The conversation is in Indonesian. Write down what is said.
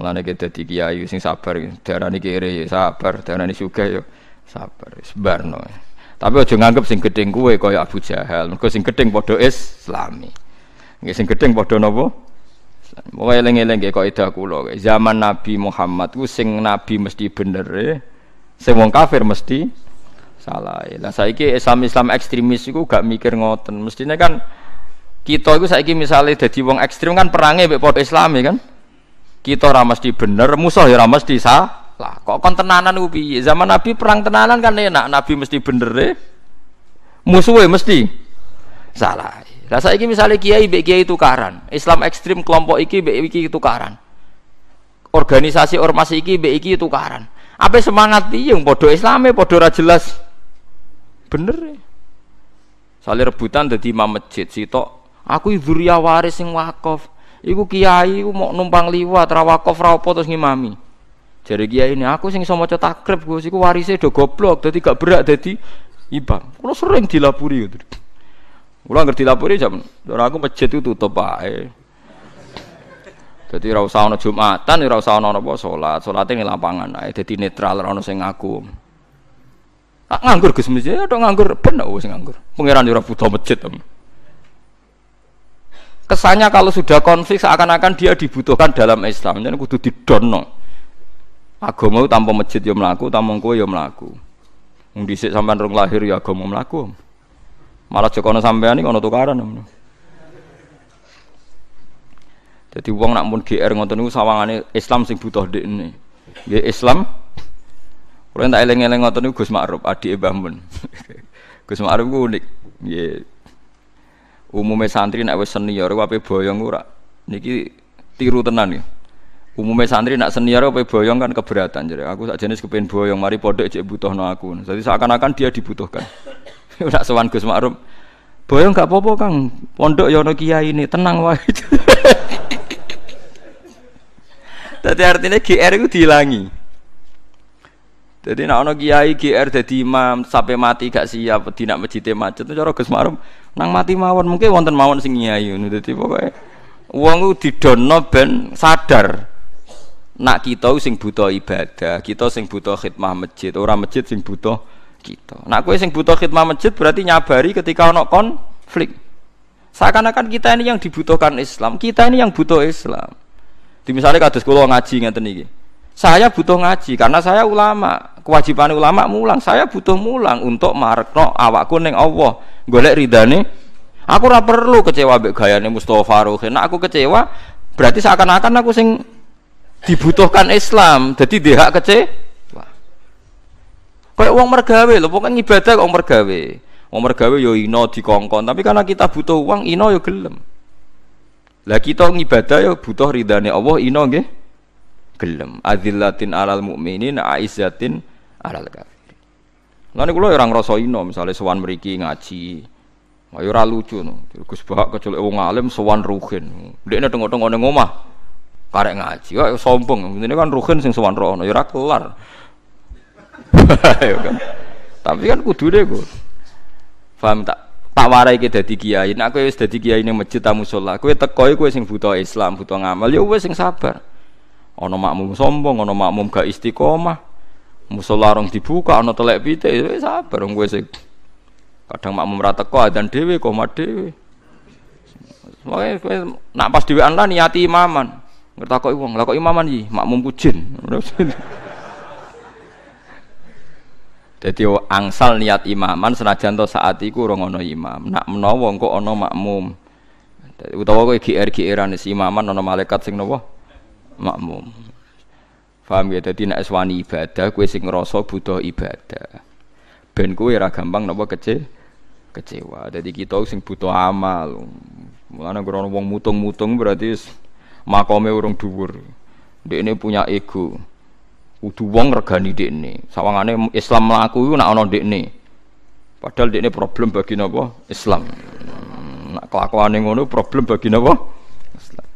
Mulane kita dadi kiai sing sabar, darani kiri ya sabar, darani suka ya yo sabar, ya sebarno. Tapi aja nganggep sing gedeng kuwe kaya Abu Jahal. Mergo sing gedeng padha Islami. Nggih sing gedeng padha napa? Mau eling-eling itu aku kula. Zaman Nabi Muhammad ku sing nabi mesti bener ya. sing wong kafir mesti salah. Lah saiki Islam-Islam ekstremis iku gak mikir ngoten. Mestinya kan kita itu saiki misalnya jadi wong ekstrem kan perangnya mbek islami kan kita ora mesti bener, musuh ya ora mesti salah. Kok kon tenanan Zaman Nabi perang tenanan kan enak, Nabi mesti bener deh, musuhnya mesti salah. Rasa ini misalnya kiai mbek kiai tukaran, Islam ekstrim kelompok iki mbek iki tukaran. Organisasi ormas iki mbek iki tukaran. Apa semangat yang bodoh Islamnya, bodoh ora jelas. Bener Salir e. Sale rebutan dadi imam masjid sitok, aku dzuriya waris sing wakaf iku kiai iku mau numpang liwat ra wakaf ra terus ngimami Jadi kiai ini aku sing iso cetak krep Gus iku warise do goblok jadi gak berat jadi ibang. Kalo sering dilapuri gitu Kalo nggak dilapuri jam ora aku masjid itu tutup aeh. jadi ra sahono Jumatan, ra sahono ana apa salat, salate ning lapangan ae Jadi netral ra sing aku. Tak nganggur Gus Masjid, ada ya, nganggur Pernah gue sing nganggur. Pangeran jurafutah macet. masjid kesannya kalau sudah konflik seakan-akan dia dibutuhkan dalam Islam jadi kudu didono agama tanpa masjid ya melaku tanpa kue ya melaku wong sampai sampean lahir ya agama melaku malah joko sampai ini ana tukaran jadi uang nak pun GR ngonton itu sawangan Islam sing butuh di ini. ya Islam kalau tak eleng-eleng ngonton itu Gus Ma'ruf adi Mbah Mun Gus Ma'ruf ku unik Umume santri nek wis senior ape boyong ora. Niki tiru tenan ya. Umume santri nak senior ape boyong kan keberatan jadi aku sak jenis kepengin boyong mari pondok cek butuhno aku. Jadi seakan-akan dia dibutuhkan. Nak sowan Gus Makrum. Boyong gak apa-apa Kang. Pondok ya ono kiai ini, tenang wae. Tadi artinya GR itu dihilangi. Jadi nak ono kiai GR jadi imam sampai mati gak siap wedi nak masjide macet cara Gus nang mati mawon mungkin wonten mawon sing kiai ngono jadi pokoknya wong didono ben sadar nak kita sing buta ibadah, kita sing buta khidmah masjid, Orang masjid sing buta kita. Nak kowe sing buta khidmah masjid berarti nyabari ketika ono konflik. Seakan-akan kita ini yang dibutuhkan Islam, kita ini yang butuh Islam. Di misalnya kados kula ngaji ngeten iki. Saya butuh ngaji karena saya ulama. Kewajiban ulama mulang. Saya butuh mulang untuk marekno awakku ning Allah, golek ridani. Aku ora perlu kecewa mbek gayane Mustofa Ruhi Nah, aku kecewa berarti seakan-akan aku sing dibutuhkan Islam. Jadi dia hak kecewa. Kayak uang mergawe lho, pokoknya ibadah kok mergawe. uang mergawe yo ino dikongkon, tapi karena kita butuh uang ino yo gelem. Lah kita ngibadah yo butuh ridane Allah ino nggih gelem. Adillatin alal mu'minin aizatin alal kafir. Lalu kalau ya orang rosoino, misalnya sowan meriki ngaji, Wah, ya ora lucu no. Gus Bahak kecuali wong alim sowan ruhin. Ndekne tengok-tengok ning omah. Karek ngaji, kok ya sombong. Ini kan ruhin sing sowan roh, ya ora kelar. Kan? Tapi kan kudune kok. Paham tak? Tak warai kita dadi kiai. Nek kowe wis dadi kiai ning masjid ta musala, kowe teko e kowe sing buta Islam, buta ngamal, ya wis sing sabar. Ono makmum sombong, ono makmum gak istiqomah. Musola rong dibuka, ono telek pite, ya sabar wong kowe sing. Kadang makmum rata teko dan Dewi, koma dhewe. makanya, kowe nak pas Dewi anda niati imaman. Ngertakoki wong, lha kok imaman iki makmum jin. Jadi angsal niat imaman senajan to saat iku ora imam. Nak menowong engko ana makmum. Utawa kowe GR-GRan si imaman ono malaikat sing napa? makmum. Paham ya? Dadi nek ibadah kowe sing butuh ibadah. Ben kowe gampang napa kece kecewa. jadi kita sing butuh amal. Mulane ora wong mutung-mutung berarti makome urung dhuwur. ini punya ego. Kudu wong regani dekne. Sawangane Islam mlaku iku nek ana dekne. Padahal ini problem bagi napa? Islam. Nek kelakuane ngono problem bagi napa? Islam.